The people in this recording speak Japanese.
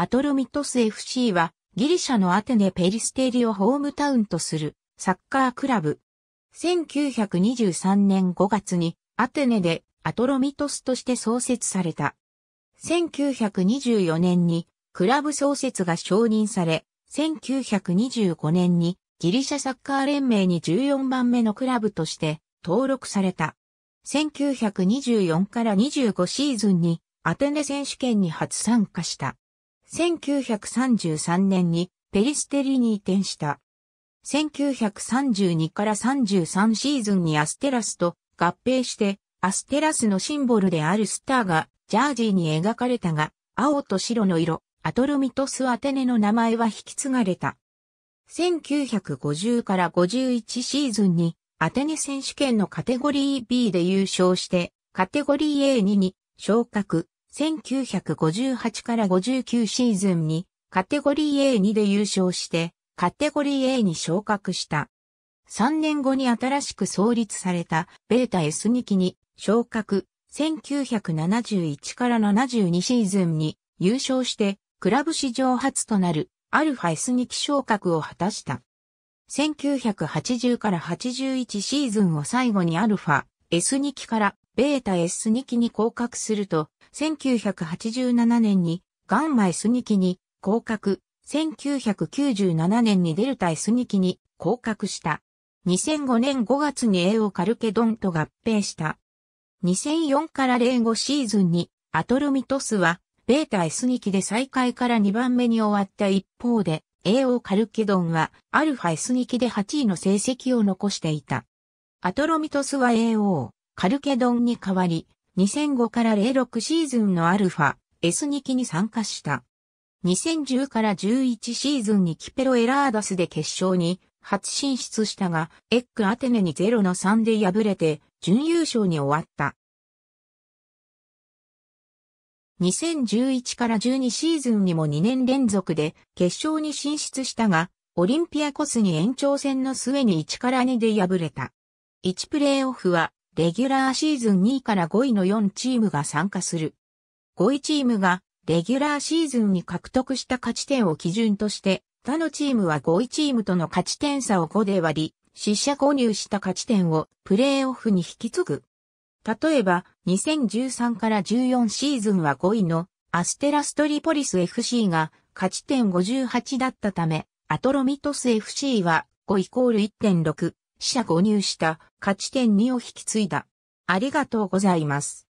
アトロミトス FC はギリシャのアテネペリステリをホームタウンとするサッカークラブ。1923年5月にアテネでアトロミトスとして創設された。1924年にクラブ創設が承認され、1925年にギリシャサッカー連盟に14番目のクラブとして登録された。1924から25シーズンにアテネ選手権に初参加した。1933年にペリステリに移転した。1932から33シーズンにアステラスと合併して、アステラスのシンボルであるスターがジャージーに描かれたが、青と白の色、アトルミトスアテネの名前は引き継がれた。1950から51シーズンにアテネ選手権のカテゴリー B で優勝して、カテゴリー A2 に昇格。1958から59シーズンにカテゴリー A2 で優勝してカテゴリー A に昇格した。3年後に新しく創立されたベータ S2 期に昇格1971から72シーズンに優勝してクラブ史上初となるアルファ S2 期昇格を果たした。1980から81シーズンを最後にアルファ S2 期からベータ S2 期に降格すると、1987年にガンマ S2 期に降格、1997年にデルタ S2 期に降格した。2005年5月に A をカルケドンと合併した。2004から05シーズンにアトロミトスはベータ S2 期で再開から2番目に終わった一方で A o カルケドンはアルファ S2 期で8位の成績を残していた。アトロミトスは AO。カルケドンに代わり、2005から06シーズンのアルファ、S2 期に参加した。2010から11シーズンにキペロエラーダスで決勝に初進出したが、エッグアテネに0の3で敗れて、準優勝に終わった。2011から12シーズンにも2年連続で決勝に進出したが、オリンピアコスに延長戦の末に1から2で敗れた。1プレーオフはレギュラーシーズン2位から5位の4チームが参加する。5位チームが、レギュラーシーズンに獲得した勝ち点を基準として、他のチームは5位チームとの勝ち点差を5で割り、失者購入した勝ち点をプレーオフに引き継ぐ。例えば、2013から14シーズンは5位のアステラストリポリス FC が勝ち点58だったため、アトロミトス FC は5イコール1.6死者誤入した勝ち点2を引き継いだ。ありがとうございます。